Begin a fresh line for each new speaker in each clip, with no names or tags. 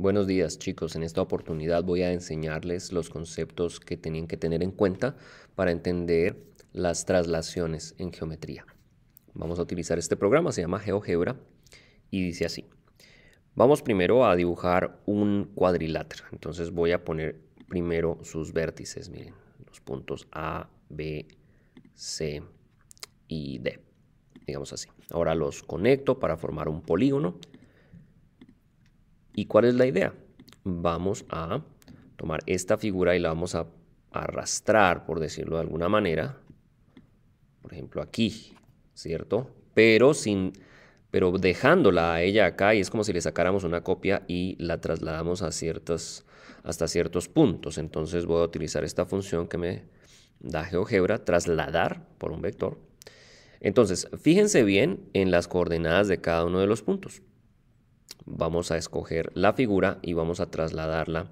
Buenos días chicos, en esta oportunidad voy a enseñarles los conceptos que tenían que tener en cuenta para entender las traslaciones en geometría. Vamos a utilizar este programa, se llama GeoGebra y dice así. Vamos primero a dibujar un cuadrilátero, entonces voy a poner primero sus vértices, miren, los puntos A, B, C y D, digamos así. Ahora los conecto para formar un polígono ¿Y cuál es la idea? Vamos a tomar esta figura y la vamos a arrastrar, por decirlo de alguna manera, por ejemplo aquí, ¿cierto? Pero sin pero dejándola a ella acá y es como si le sacáramos una copia y la trasladamos a ciertos, hasta ciertos puntos. Entonces voy a utilizar esta función que me da GeoGebra, trasladar por un vector. Entonces, fíjense bien en las coordenadas de cada uno de los puntos vamos a escoger la figura y vamos a trasladarla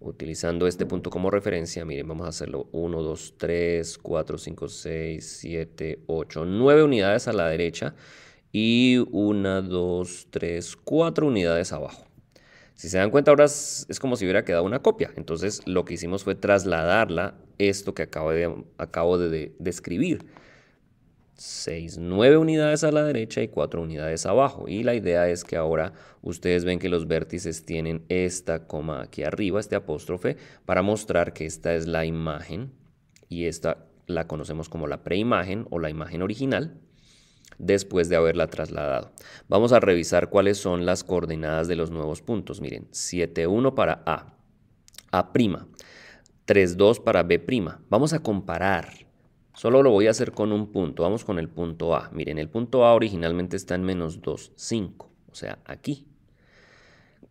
utilizando este punto como referencia. Miren, vamos a hacerlo 1, 2, 3, 4, 5, 6, 7, 8, 9 unidades a la derecha y 1, 2, 3, 4 unidades abajo. Si se dan cuenta ahora es como si hubiera quedado una copia. Entonces lo que hicimos fue trasladarla esto que acabo de, acabo de describir. 6, 9 unidades a la derecha y 4 unidades abajo. Y la idea es que ahora ustedes ven que los vértices tienen esta coma aquí arriba, este apóstrofe, para mostrar que esta es la imagen y esta la conocemos como la preimagen o la imagen original después de haberla trasladado. Vamos a revisar cuáles son las coordenadas de los nuevos puntos. Miren, 7, 1 para A, A', 2 para B'. Vamos a comparar Solo lo voy a hacer con un punto. Vamos con el punto A. Miren, el punto A originalmente está en menos 2, 5. O sea, aquí.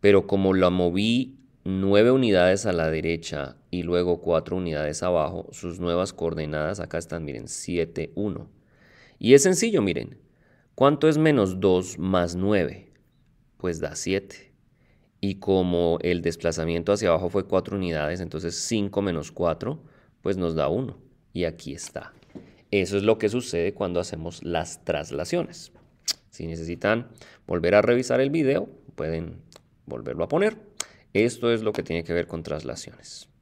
Pero como la moví 9 unidades a la derecha y luego 4 unidades abajo, sus nuevas coordenadas acá están, miren, 7, 1. Y es sencillo, miren. ¿Cuánto es menos 2 más 9? Pues da 7. Y como el desplazamiento hacia abajo fue 4 unidades, entonces 5 menos 4, pues nos da 1 y aquí está. Eso es lo que sucede cuando hacemos las traslaciones. Si necesitan volver a revisar el video, pueden volverlo a poner. Esto es lo que tiene que ver con traslaciones.